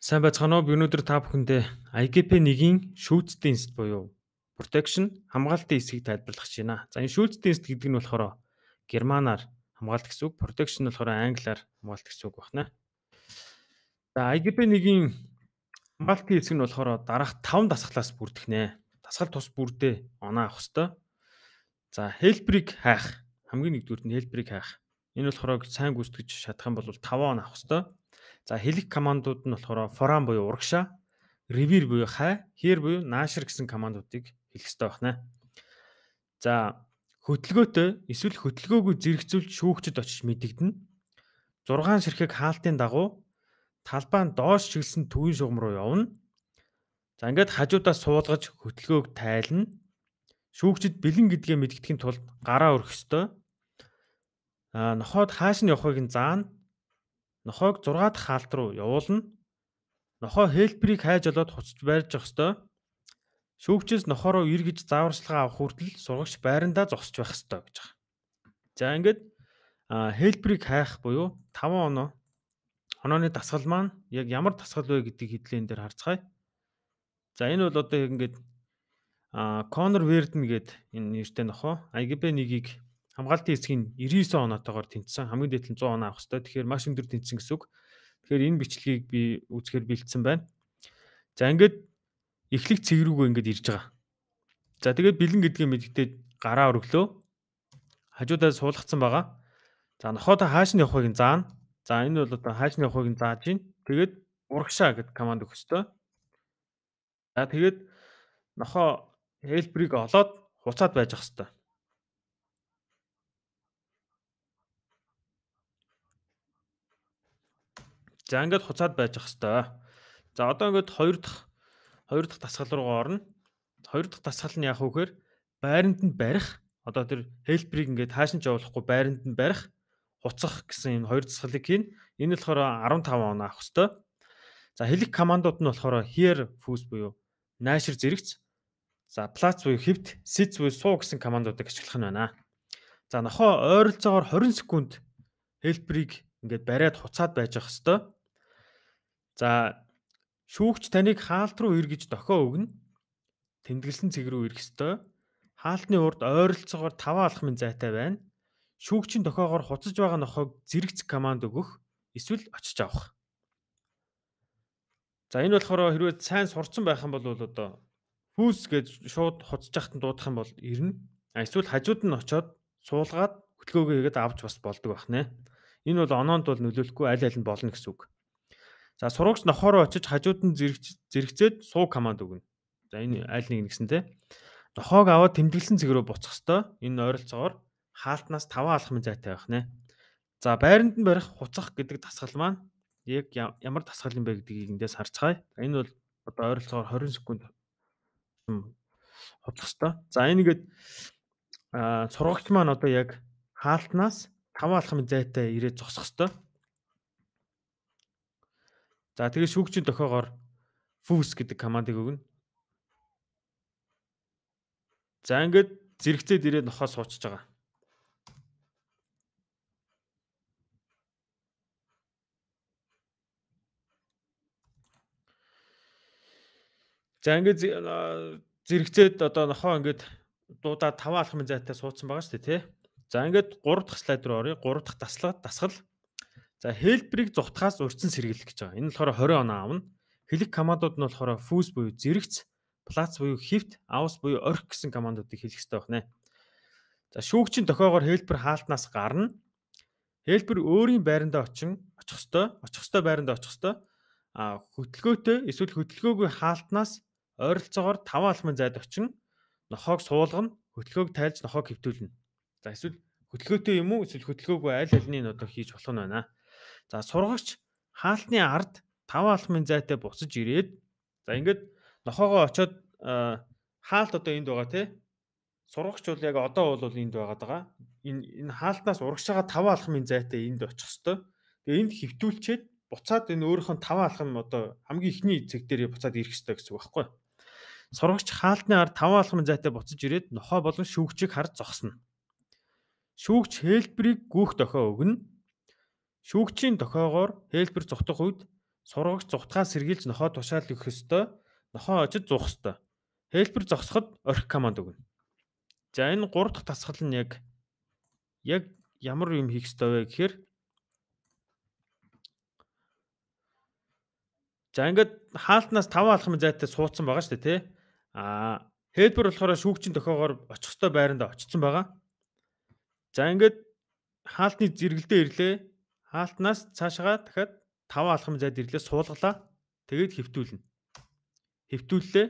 Сайн байцгаана уу? Би өнөөдөр та бүхэндээ IGP 1-ийн шүүцтэй инст буюу protection хамгаалтын эсэхийг тайлбарлах гэж байна. За энэ шүүлцтэй инст гэдэг нь болохоор германаар хамгаалт гэсэн үг, protection болохоор англиар хамгаалт гэсэн үг байна. За IGP 1-ийн хамгаалтын эсэх нь болохоор дараах 5 дасгалаас бүрдэх нэ. Дасгал тус бүрдээ оноо авах хэвээр. За хэлбэрийг хайх. Хамгийн нэгдүгээр нь хэлбэрийг хайх. Энэ болохоор сайн гүйцэтгэж чадах юм бол 5 оноо авах хэвээр За хэлэх командууд нь болохоор form буюу урагшаа, review буюу хай, here буюу наашир гэсэн командуудыг хэлэх ёстой байна. За хөтөлгөөтэй эсвэл хөтөлгөөгүй зэрэгцүүлж шүүгчд очиж мэдэгдэнэ. 6 ширхэг хаалтын дагуу талбайн доош чиглэсэн төвийн шугам руу явна. За ингээд хажуудаа суулгаж хөтөлгөөг тайлна. Шүүгчд бэлэн гэдгээ мэдгэхийн тулд гараа өрөх ёстой. А нохоод хааш нь явахыг нь заана нохойг 6 дахь хаалт руу явуулна. Нохой хэлбэрийг хайж олоод хуцж байрж явах ёстой. Шүүгчээс нохороо ир гэж зааварчилгаа авах хүртэл сургагч байрандаа зогсож байх ёстой гэж байна. За ингээд хэлбэрийг хайх буюу 5 оноо онооны дасгал маань яг ямар дасгал вэ гэдгийг хэдлэн дээр харцгаая. За энэ бол одоо яг ингээд а Конор Верден гээд энэ нэртэй нохоо IGB 1-ийг хамгаалтын эсгийн 99 оноотойгоор тэнцсэн. Хамгийн дээд нь 100 оноо авах хэвээр. Тэгэхээр маш өндөр тэнцсэн гэсэн үг. Тэгэхээр энэ бичлэгийг би үзэхээр бэлдсэн байна. За ингээд эхлэг цэг рүүгээ ингээд ирж байгаа. За тэгээд бэлэн гэдгийг мэддэг гараа өргөлөө. Хажуудаа суулгацсан байгаа. За нохоо та хааш нь явахыг заана. За энэ бол одоо хааш нь явахыг зааж гин. Тэгээд урагшаа гэд команд өгөх ёстой. За тэгээд нохоо хэлбэрийг олоод хуцаад байж ах хэвээр За ингээд хуцаад байж ах хэвээр. За одоо ингээд хоёр дахь хоёр дахь дасгал руу орно. Хоёр дахь дасгал нь яах вэ гэхээр байранд нь барих. Одоо тэр хэлбэрийг ингээд хаашин ч явуулахгүй байранд нь барих, хуцах гэсэн юм хоёр дасгалыг хийн. Энэ болохоор 15 он авах хэвээр. За хэлэг командууд нь болохоор here fuse буюу найшир зэрэгц. За плац буюу хевт, сиз буюу суу гэсэн командуудыг ашиглах нь байна. За нохоо ойролцоогоор 20 секунд хэлбэрийг ингээд бариад хуцаад байж ах хэвээр За шүүгч таныг хаалт руу ир гэж дохио өгнө. Тэмдэглэсэн цэг рүү ирэх ёстой. Хаалтны урд ойролцоогоор 5 алхмын зайтай байна. Шүүгчийн дохиогоор хуцаж байгаа нохойг зэрэгц команд өгөх эсвэл очиж авах. За энэ болохоор хэрвээ сайн сурцсан байх юм бол одоо хүүс гэж шууд хуцаж ахтан дуудах юм бол ирнэ. А эсвэл хажууд нь очиод суулгаад хөтлөөгөө хийгээд авч бас болдог байх нэ. Энэ бол оноонд бол нөлөөлөхгүй аль аль нь болно гэсэн үг. За сурагч нохороо очиж хажууд нь зэрэгцээд суу команд өгнө. За энэ аль нэг нэгсэн те. Нохоог аваад тэмдэглэсэн цэгрөө буцах хэвээр энэ ойролцоогоор хаалтнаас 5 алхам зайтай байх нэ. За байранд нь барих хуцах гэдэг тасгал маань яг ямар тасгал юм бэ гэдгийг эндээс харцгаая. Энэ бол одоо ойролцоогоор 20 секунд хуцах хэвээр. За энэ гээд сургагч маань одоо яг хаалтнаас 5 алхам зайтай ирээд зогсох хэвээр За тэгээ шүүгчийн дохиогоор Fuse гэдэг командыг өгнө. За ингээд зэрэгцээд ирээд нохоо суучж байгаа. За ингээд зэрэгцээд одоо нохоо ингээд дуудаа 5 алхмын зайтай суудсан байгаа шүү дээ тий. За ингээд 3 дахь слайд руу оръё. 3 дахь таслага дасгал. За хэлбэрийг зутгаас урьдсан сэргийлэх гэж байгаа. Энэ болохоор 20 оноо авна. Хөлөг командууд нь болохоор фүүс буюу зэрэгц, плац буюу хифт, аус буюу орх гэсэн командуудыг хэлэх хэрэгтэй байна. За шүүгчийн тохиогоор хэлбэр хаалтнаас гарна. Хэлбэр өөрийн байранда очин очих ёстой, очих ёстой байранда очих ёстой. А хөдөлгөөтэй эсвэл хөдөлгөөгүй хаалтнаас ойролцоогоор 5 алмын зайд очин нохоог суулгана, хөдөлгөөг тайлж нохоог хөвтүүлнэ. За эсвэл хөдөлгөөтэй юм уу эсвэл хөдөлгөөгүй аль алиныг одоо хийж болох нь байна. За сургагч хаалтны ард тав алхмын зайтай буцаж ирээд за ингээд нохоогоо очиод хаалт одоо энд байгаа тий. Сургагч бол яг одоо бол энд байгаа даа. Энэ энэ хаалтнаас урагшаага тав алхмын зайтай энд очих хэвээр. Тэгээ энд хөвтүүлчээд буцаад энэ өөрөөх нь тав алхам одоо хамгийн ихний цэг дээр буцаад ирэх хэвээр гэсэн үг байхгүй юу? Сургагч хаалтны ард тав алхам зайтай буцаж ирээд нохоо болон шүүгчийг харж зогсно. Шүүгч хэлбэрийг гүөх дохио өгнө. Шүүгчийн дохиогоор хэлбэр зүхтэх үед сургагч зүхтгаа сэргийлж нохоо тушаал өгөх ёстой. Нохоо очиж зуух ёстой. Хэлбэр зогсоход орхи команд өгнө. За энэ 3 дахь тасгал нь яг яг ямар юм хийх ёстой вэ гэхээр За ингээд хаалтнаас 5 алхам зайтай суудсан байгаа шүү дээ тий. Аа хэлбэр болохоор шүүгчийн дохиогоор очих ёстой байранда очсон байгаа. За ингээд хаалтны зэрэгэлдээ ирлээ. Хаалтнаас цаашгаа дахиад 5 алхам зайд ирлээ суулглаа. Тэгээд хөвтүүлнэ. Хөвтүүллээ.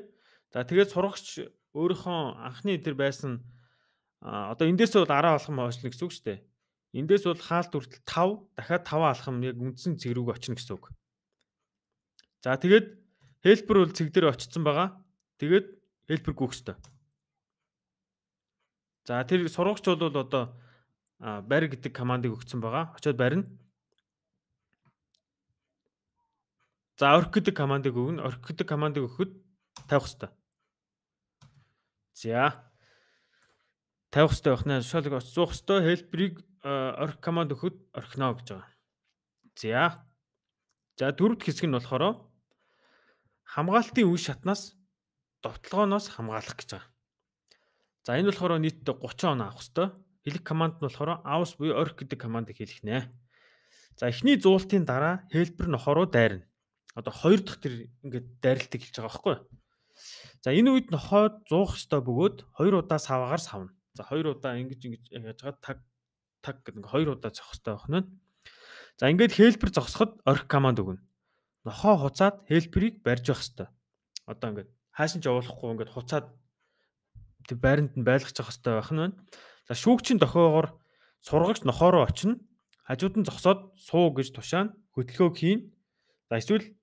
За тэгээд сурагч өөрийнхөө анхны тэр байсан одоо эндээс бол 10 алхам хоошлно гэсэн үг шүү дээ. Эндээс бол хаалт хүртэл 5 дахиад 5 алхам яг үндсэн цэг рүү очино гэсэн үг. За тэгээд хэлбэр бол цэг дээр очсон байгаа. Тэгээд хэлбэр гүөх хэвээр. За тэр сургагч бол одоо барь гэдэг командыг өгсөн байгаа. Очоод барина. За орк гэдэг командыг өгнө. Орк гэдэг командыг өгөхөд тавих хэрэгтэй. За. Тавих хэрэгтэй байна. Шалг оцсуух хэрэгтэй. Хэлбэрийг орк команд өгөхөд орхино гэж байгаа. За. За дөрөвд хэсэг нь болохоор хамгаалтын үе шатнаас довтлогооноос хамгаалах гэж байгаа. За энэ болохоор нийтдээ 30 оноо авах хэрэгтэй. Хэлэг команд нь болохоор авс буюу орк гэдэг командыг хэлэх нэ. За эхний зуултын дараа хэлбэр нохороо дайрна одоо хоёр дахь тэр ингээд дайралтыг хэлж байгаа байхгүй. За энэ үед нохойд 100 хөстой бөгөөд хоёр удаа саваагаар савна. За хоёр удаа ингэж ингэж яаж байгаа таг таг гэдэг ингээд хоёр удаа зогстой байх нь. За ингээд хэлбэр зогсоход орх команд өгнө. Нохоо хуцаад хэлбэрийг барьж явах хэвээр. Одоо ингээд хаашин ч явуулахгүй ингээд хуцаад тэр байранд нь байлгаж явах хэвээр байх нь. За шүүгчийн дохиогоор сургагч нохоо руу очино. Хажууд нь зогсоод суу гэж тушаана, хөдөлгөөг хийн. За эсвэл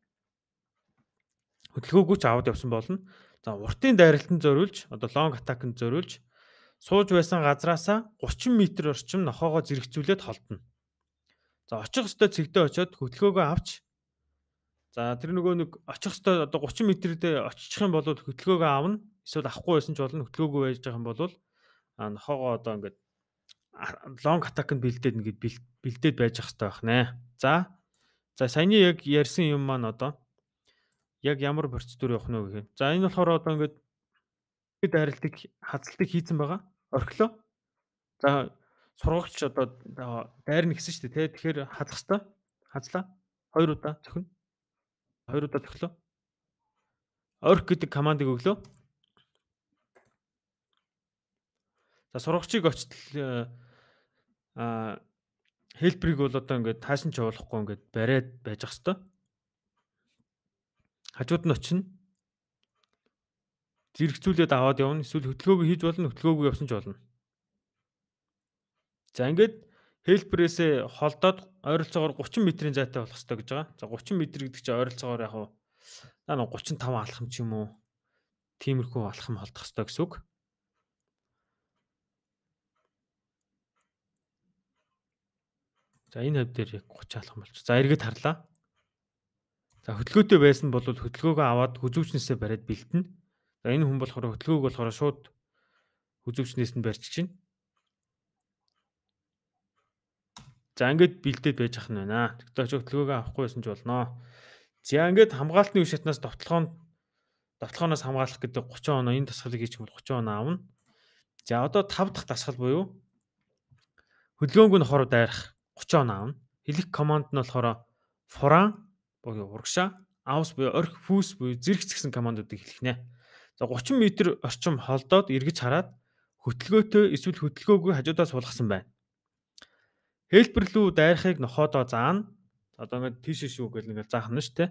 хөдөлгөөгүй ч аваад явсан болно. За уртын дайралтанд зориулж одоо лонг атакнд зориулж сууж байсан газраасаа 30 м орчим нохоогоо зэрэгцүүлээд холдно. За очих хөстөө цэгдээ очиод хөдөлгөөгөө авч за тэр нөгөө нэг очих хөстөө одоо 30 м дээр очих юм бол хөдөлгөөгөө авна. Эсвэл авахгүй байсан ч болно хөдөлгөөгөө байж байгаа юм бол а нохоогоо одоо ингээд лонг атакнд бэлдээд ингээд бэлдээд байж ах хэрэгтэй байна. За за саяны яг ярьсан юм маань одоо яг ямар процедур явах нь вэ гэхээр. За энэ болохоор одоо ингээд бид харилдаг хацалтыг хийцэн байгаа. Орхилоо. За сургуульч одоо дайр нэгсэн шүү дээ тий. Тэгэхээр хадах хэвээр хазлаа. Хоёр удаа цохино. Хоёр удаа цохилоо. Орх гэдэг командыг өглөө. За сургуульчийг очтол э, а хэлбэрийг бол одоо ингээд таашин ч явуулахгүй ингээд бариад байж ах хэвээр хажууд нь очино. Зэрэгцүүлээд аваад явна. Эсвэл хөдөлгөөгүй хийж болно, хөдөлгөөгүй явсан ч болно. За ингээд хэлбэрээсээ холдоод ойролцоогоор 30 метрийн зайтай болох хэрэгтэй гэж байгаа. За 30 метр гэдэг чинь ойролцоогоор яг уу 35 алхам ч юм уу тиймэрхүү алхам холдох хэрэгтэй гэсэн үг. За энэ хэв дээр яг 30 алхам болчих. За эргээд харлаа. За хөдөлгөөтэй байсан бол хөдөлгөөгөө аваад хүзүүчнээсээ бариад бэлтэнэ. За энэ хүн болохоор хөдөлгөөг болохоор шууд хүзүүчнээс нь барьчих чинь. За ингээд бэлдээд байж ах нь байна. Тэгтээ хөдөлгөөгөө авахгүй байсан ч болноо. За ингээд хамгаалтны үе шатнаас довтлохоо довтлохоноос хамгаалах гэдэг 30 оноо энэ тасгалыг хийчих бол 30 оноо авна. За одоо 5 дахь тасгал буюу хөдөлгөөнг нь хор дайрах 30 оноо авна. Хэлэх команд нь болохоор фуран богийн урагшаа аус буюу орх фүүс буюу зэрэгц гэсэн командуудыг хэлэхнэ. За 30 м орчим холдоод эргэж хараад хөтлгөөтэй эсвэл хөтлгөөгүй хажуудаа суулгасан байна. Хэлбэрлүү дайрахыг нохоодоо заана. Одоо ингээд тийш шүү гэл ингээд заах нь шүү те.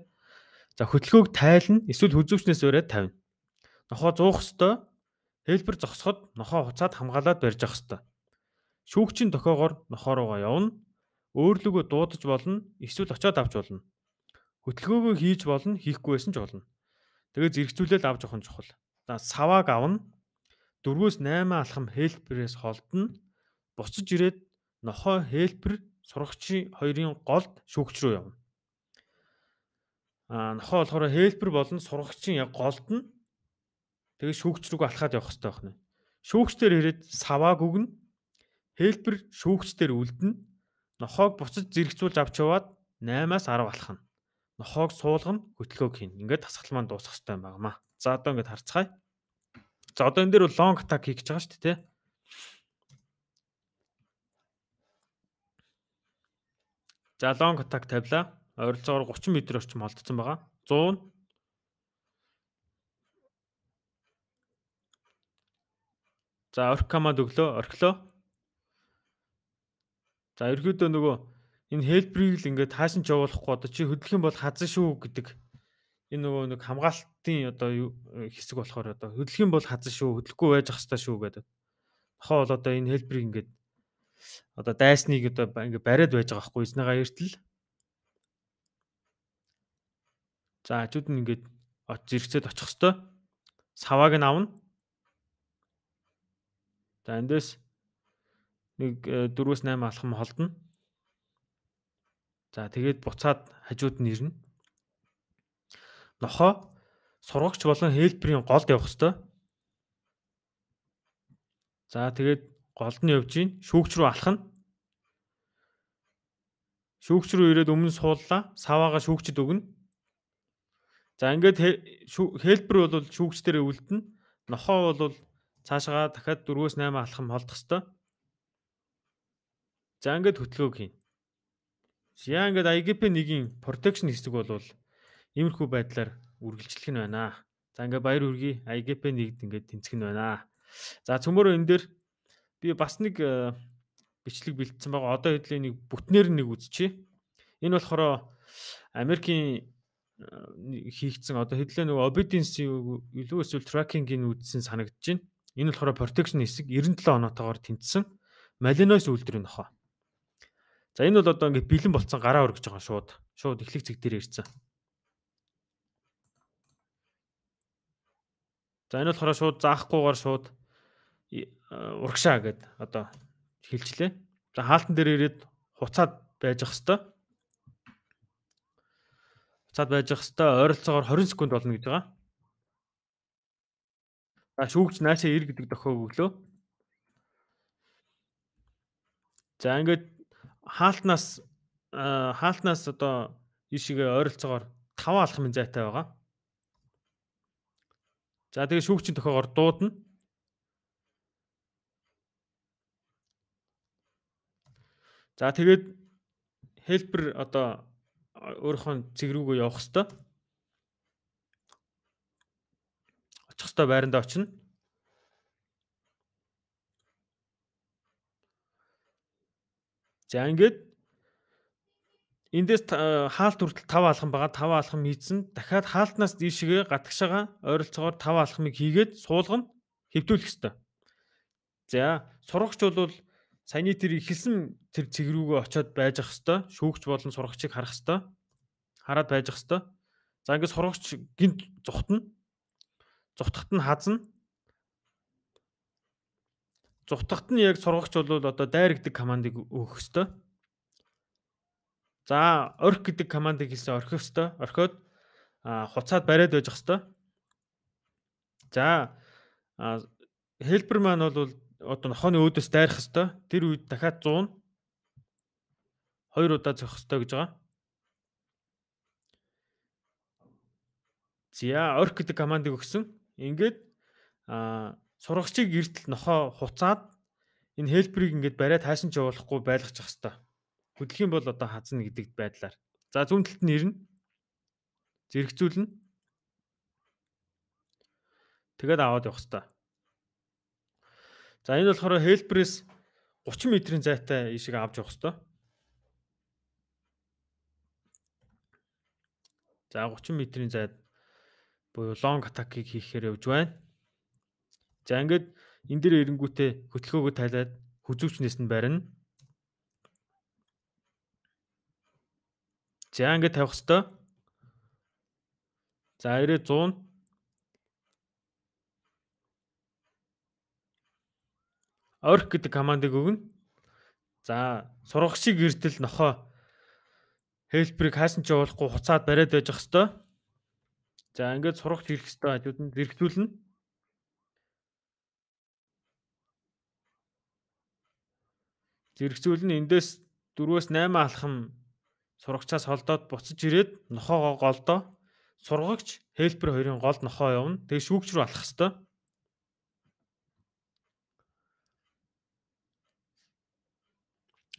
За хөтлгөөг тайлна эсвэл хүзүүчнээс өрөөд тавина. Нохоо зуух хэвээр хэлбэр зогсоход нохоо хуцаад хамгаалаад барьж авах хэвээр. Шүүгчийн дохоогоор нохоо руугаа явна. Өөрлөгөө дуудаж болно эсвэл очиод авч болно. Хөтөлгөөгөө хийж болно, хийхгүй байсан ч болно. Тэгээд зэрэгцүүлэл авч явах нь чухал. За савааг авна. 4-өөс 8 алхам хэлбэрээс холдно. Буцаж ирээд нохоо хэлбэр сурагчийн хоёрын голд шүүгч рүү явна. Аа нохоо болохоор хэлбэр болон сурагчийн голд нь тэгээд шүүгч рүүгээ алхаад явах хэрэгтэй байна. Шүүгчдэр ирээд савааг өгнө. Хэлбэр шүүгчдэр үлдэнэ. Нохоог буцаж зэрэгцүүлж авч яваад 8-аас 10 алхна нохоог суулгана, хөтөлгөөг хийнэ. Ингээд тасгал маань дуусах хэрэгтэй байнамаа. За одоо ингээд харцгаая. За одоо энэ дээр бол long attack хийх гэж байгаа шүү дээ, тэ. За long attack тавилаа. Ойролцоогоор 30 м орчим олдсон байгаа. 100 За орк команд өглөө, орхлоо. За ерөөдөө нөгөө энэ хэлбэрийг л ингээд тааш нь явуулахгүй одоо чи хөдөлгөх юм бол хазан шүү гэдэг энэ нөгөө нэг хамгаалтын одоо э, хэсэг болохоор одоо хөдөлгөх юм бол хазан шүү хөдлөхгүй байж ах хэвээр шүү гэдэг. Нохоо бол одоо энэ хэлбэрийг ингээд одоо дайсныг одоо ингээд бариад байж байгаа хгүй эзнийгаа эртэл. За хажууд нь ингээд зэрэгцээд очих хэвээр савааг нь авна. За эндээс нэг 4-8 э, алхам холдно. За тэгээд буцаад хажууд нь ирнэ. Нохоо сургагч болон хэлбэрийн голд явах хэвээр. За тэгээд голд нь явж гин шүүгч рүү алхна. Шүүгч рүү ирээд өмнө сууллаа. Саваага шүүгчд өгнө. За ингээд хэлбэр бол шүүгчдэрээ үлдэнэ. Нохоо бол цаашгаа дахиад 4-8 алхам холдох хэвээр. За ингээд хөтлөгөө хийнэ. Яа ингээд IGP 1-ийн protection хэсэг болвол иймэрхүү байдлаар үргэлжлэх нь байна. За ингээд баяр үргээ IGP 1-д ингээд тэнцэх нь байна. За цөмөрөө энэ дээр би бас нэг э, бичлэг бэлдсэн байгаа. Одоо хэдлийн нэг бүтнээр нэг үзчихье. Энэ болохоор Америкийн э, хийгдсэн одоо хэдлээ нөгөө obedience илүү эсвэл tracking-ийн үүдсэн санагдаж байна. Энэ болохоор protection хэсэг 97 оноотойгоор тэнцсэн Malinois үйлдвэрийн нохо. За энэ бол одоо ингээд бэлэн болцсон гараа өргөж байгаа шууд. Шууд эхлэх зэг дээр ирсэн. За энэ болохоор шууд заахгүйгээр шууд э, урагшаа гэд одоо хэлчлээ. За хаалтан дээр ирээд хуцаад байж ах хэвээр. Хуцаад байж ах хэвээр ойролцоогоор 20 секунд болно гэдэг байгаа. За шүүгч наашаа ир гэдэг дохиог өглөө. За ингээд хаалтнаас хаалтнаас одоо ийшгээ ойролцоогоор 5 алхам зайтай байгаа. За тэгээ шүүгчин тохиогоор дуудана. За тэгээд хэлбэр одоо өөрийнхөө цэг рүүгээ явах хэвээр очих хэвээр байранда очино. За ингээд эндээс хаалт хүртэл 5 алхам байгаа. 5 алхам хийсэн. Дахиад хаалтнаас дээшгээ гатгшаага ойролцоогоор 5 алхмыг хийгээд суулгана, хэвтүүлэх ёстой. За, сурагч бол саяны тэр ихэлсэн тэр цэг рүүгээ очиод байж ах хэвээр шүүгч болон сурагчийг харах хэвээр хараад байж ах хэвээр. За ингээд сурагч гинт зүхтэн. Зүхтахт нь хазна. Зутагт нь яг сургагч бол одоо дайр гэдэг командыг өгөх хэвээр. За орх гэдэг командыг хэлсэн орхих хэвээр. Орхиод хуцаад бариад байж хэвээр. За хэлбэр маань бол одоо нохооны өөдөөс дайрах хэвээр. Тэр үед дахиад 100 хоёр удаа зөхөх хэвээр гэж байгаа. За орх гэдэг командыг өгсөн. Ингээд а сурагчийг эртэл нохоо хуцаад энэ хэлбэрийг ингээд бариад хайсан ч явуулахгүй байлгах хэвээр. Хөдөлгөх юм бол одоо хазна гэдэгт байдлаар. За зүүн талд нь ирнэ. Зэрэгцүүлнэ. Тэгээд аваад явах хэвээр. За энэ болохоор хэлбэрээс 30 метрийн зайтай ийшээ авч явах хэвээр. За 30 метрийн зайд буюу long attack-ыг хийхээр явж байна. За ингээд энэ дэр эренгүүтээ хөтлөөгөө тайлаад хүзүүчнээс нь барина. За ингээд тавих хэвээр. За 90 100 орх гэдэг командыг өгнө. За сургах шиг эртэл нохоо хэлбэрийг хайсан ч явуулахгүй хуцаад бариад байж хэвээр. За ингээд сургах хийх хэвээр хажууд нь зэрэгцүүлнэ. зэрэгцүүл нь эндээс 4-өөс 8 алхам сурагчаас холдоод буцаж ирээд нохоогоо голдоо. Сургагч хэлбэр хоёрын голд нохоо явна. Тэгээ шүүгч рүү алхах хэвээр.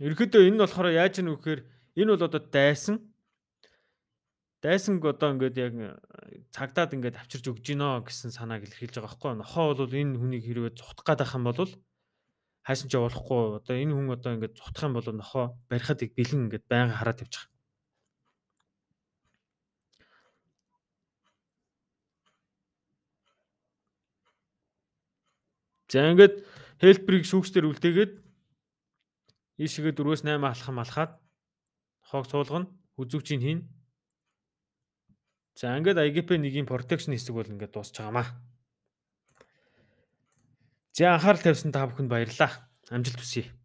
Ерөнхийдөө энэ нь болохоор яаж нэг вэхээр энэ бол одоо дайсан. Дайсанг одоо ингээд яг цагдаад ингээд авчирж өгж гинөө гэсэн санааг илэрхийлж байгаа байхгүй. Нохоо бол энэ хүнийг хэрвээ зүхтах гээд байх юм бол хайсан ч явуулахгүй одоо энэ хүн одоо ингээд зүтх юм бол нохоо барихад их бэлэн ингээд байнга хараад явчих. За ингээд хэлбэрийг шүүгчдэр үлдээгээд ийшгээ 4-8 алхам алхаад хог суулгана, үзүүчийн хийн. За ингээд IGP 1-ийн protection хэсэг бол ингээд дуусч байгаамаа. За анхаарал тавьсан та бүхэнд баярлалаа. Амжилт хүсье.